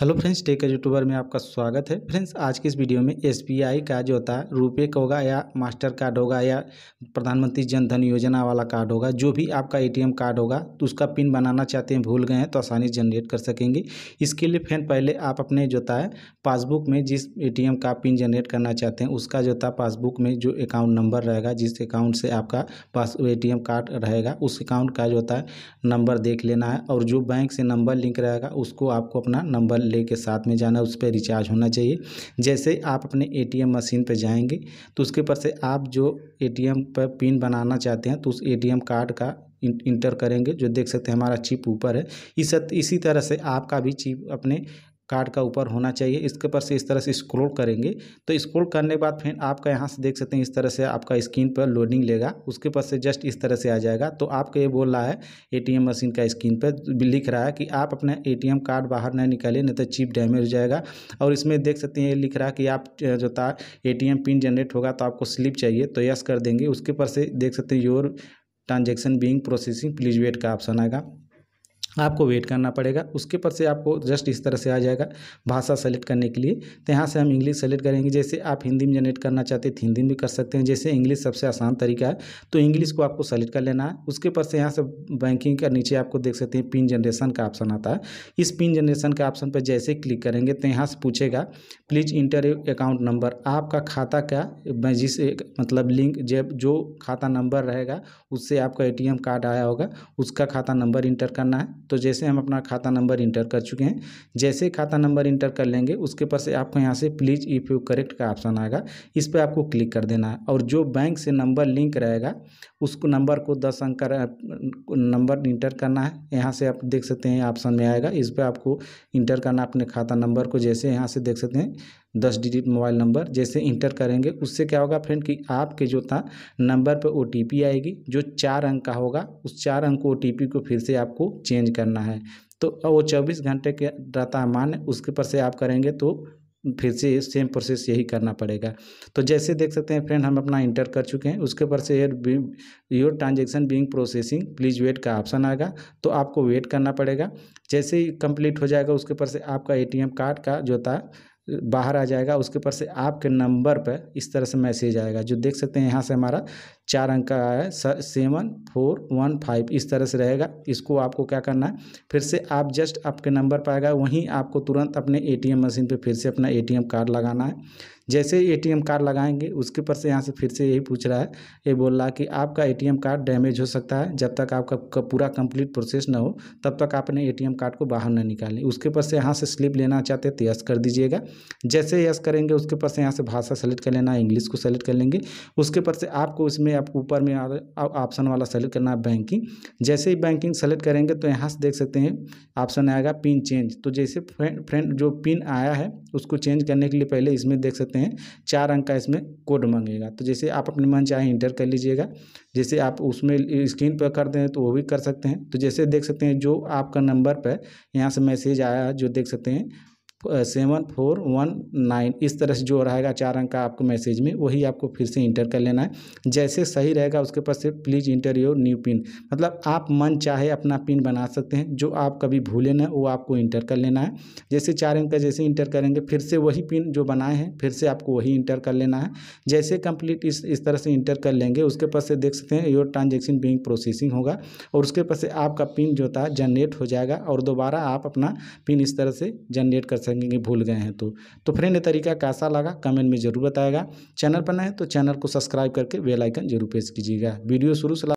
hello friends taker YouTuber में आपका स्वागत है फ्रेंड्स आज के इस वीडियो में एसबीआई का जो होता है रुपये का होगा या मास्टर कार्ड होगा या प्रधानमंत्री जन धन योजना वाला कार्ड होगा जो भी आपका एटीएम कार्ड होगा तो उसका पिन बनाना चाहते हैं भूल गए हैं तो आसानी से जनरेट कर सकेंगे इसके लिए फ्रेंड पहले आप अपने जो होता है पासबुक में जिस ए का पिन जनरेट करना चाहते हैं उसका जो होता है पासबुक में जो अकाउंट नंबर रहेगा जिस अकाउंट से आपका पास ए कार्ड रहेगा उस अकाउंट का जो होता है नंबर देख लेना है और जो बैंक से नंबर लिंक रहेगा उसको आपको अपना नंबर मोबाइल लेके साथ में जाना उस पर रिचार्ज होना चाहिए जैसे आप अपने एटीएम मशीन पर जाएंगे तो उसके ऊपर से आप जो एटीएम पर पिन बनाना चाहते हैं तो उस एटीएम कार्ड का इंटर करेंगे जो देख सकते हैं हमारा चिप ऊपर है इस इसी तरह से आपका भी चिप अपने कार्ड का ऊपर होना चाहिए इसके पर से इस तरह से स्क्रोल करेंगे तो स्क्रोल करने के बाद फिर आपका यहाँ से देख सकते हैं इस तरह से आपका स्क्रीन पर लोडिंग लेगा उसके ऊपर से जस्ट इस तरह से आ जाएगा तो आपको ये बोल रहा है एटीएम मशीन का स्क्रीन पर लिख रहा है कि आप अपना एटीएम कार्ड बाहर नहीं निकालें नहीं तो चिप डैमेज हो जाएगा और इसमें देख सकते हैं ये लिख रहा है कि आप जो था ए पिन जनरेट होगा तो आपको स्लिप चाहिए तो यस कर देंगे उसके पर से देख सकते हैं your transaction being processing please wait का ऑप्शन आएगा आपको वेट करना पड़ेगा उसके पर से आपको जस्ट इस तरह से आ जाएगा भाषा सेलेक्ट करने के लिए तो यहाँ से हम इंग्लिश सेलेक्ट करेंगे जैसे आप हिंदी में जनरेट करना चाहते हैं तो हिंदी में भी कर सकते हैं जैसे इंग्लिश सबसे आसान तरीका है तो इंग्लिश को आपको सेलेक्ट कर लेना है उसके पर से यहाँ से बैंकिंग का नीचे आपको देख सकते हैं पिन जनरेशन का ऑप्शन आता है इस पिन जनरेशन के ऑप्शन पर जैसे क्लिक करेंगे तो यहाँ से पूछेगा प्लीज़ इंटर अकाउंट नंबर आपका खाता का जिस मतलब लिंक जब जो खाता नंबर रहेगा उससे आपका ए कार्ड आया होगा उसका खाता नंबर इंटर करना है तो जैसे हम अपना खाता नंबर इंटर कर चुके हैं जैसे खाता नंबर इंटर कर लेंगे उसके पास से आपको यहाँ से प्लीज़ इफ़ यू करेक्ट का ऑप्शन आएगा इस पर आपको क्लिक कर देना है और जो बैंक से नंबर लिंक रहेगा उसको नंबर को दस अंक का नंबर इंटर करना है यहाँ से आप देख सकते हैं ऑप्शन में आएगा इस पर आपको इंटर करना अपने खाता नंबर को जैसे यहाँ से देख सकते हैं दस डिजिट मोबाइल नंबर जैसे इंटर करेंगे उससे क्या होगा फ्रेंड कि आपके जो था नंबर पर ओ आएगी जो चार अंक का होगा उस चार अंक ओ को फिर से आपको चेंज करना है तो वो चौबीस घंटे के रहता है उसके पर से आप करेंगे तो फिर से सेम प्रोसेस यही करना पड़ेगा तो जैसे देख सकते हैं फ्रेंड हम अपना इंटर कर चुके हैं उसके पर से your transaction being processing please wait का ऑप्शन आएगा तो आपको वेट करना पड़ेगा जैसे ही कंप्लीट हो जाएगा उसके पर से आपका एटीएम कार्ड का जो था बाहर आ जाएगा उसके ऊपर से आपके नंबर पर इस तरह से मैसेज आएगा जो देख सकते हैं यहाँ से हमारा चार अंक का आया है सेवन फोर वन फाइव इस तरह से रहेगा इसको आपको क्या करना है फिर से आप जस्ट आपके नंबर पर आएगा वहीं आपको तुरंत अपने एटीएम मशीन पे फिर से अपना एटीएम कार्ड लगाना है जैसे ही एटीएम कार्ड लगाएंगे उसके ऊपर से यहाँ से फिर से यही पूछ रहा है ये बोल रहा है कि आपका एटीएम कार्ड डैमेज हो सकता है जब तक आपका पूरा कंप्लीट प्रोसेस ना हो तब तक आपने एटीएम कार्ड को बाहर ना निकालें उसके ऊपर से यहाँ से स्लिप लेना चाहते तो यस कर दीजिएगा जैसे यस करेंगे उसके ऊपर से यहाँ से भाषा सेलेक्ट कर लेना इंग्लिश को सेलेक्ट कर लेंगे उसके ऊपर से आपको इसमें आप ऊपर में ऑप्शन वाला सेलेक्ट करना है बैंकिंग जैसे ही बैंकिंग सेलेक्ट करेंगे तो यहाँ से देख सकते हैं ऑप्शन आएगा पिन चेंज तो जैसे फ्रेंड जो पिन आया है उसको चेंज करने के लिए पहले इसमें देख सकते सकते हैं चार अंक का इसमें कोड मांगेगा तो जैसे आप अपने मन चाहे इंटर कर लीजिएगा जैसे आप उसमें स्क्रीन पर कर दें तो वो भी कर सकते हैं तो जैसे देख सकते हैं जो आपका नंबर पर यहाँ से मैसेज आया जो देख सकते हैं सेवन फोर वन नाइन इस तरह से जो रहेगा चार अंक का आपको मैसेज में वही आपको फिर से इंटर कर लेना है जैसे सही रहेगा उसके पास से please enter your new pin मतलब आप मन चाहे अपना पिन बना सकते हैं जो आप कभी भूले ना वो आपको इंटर कर लेना है जैसे चार अंक का जैसे इंटर करेंगे फिर से वही पिन जो बनाए हैं फिर से आपको वही इंटर कर लेना है जैसे कंप्लीट इस इस तरह से इंटर कर लेंगे उसके पास से देख सकते हैं योर ट्रांजेक्शन बिंग प्रोसेसिंग होगा और उसके पास से आपका पिन जो था जनरेट हो जाएगा और दोबारा आप अपना पिन इस तरह से जनरेट कर सकेंगे फेंकेंगे भूल गए हैं तो तो फ्रेंड ये तरीका कैसा लगा कमेंट में जरूर बताएगा चैनल पर नए तो चैनल को सब्सक्राइब करके बेलाइकन जरूर प्रेस कीजिएगा वीडियो शुरू से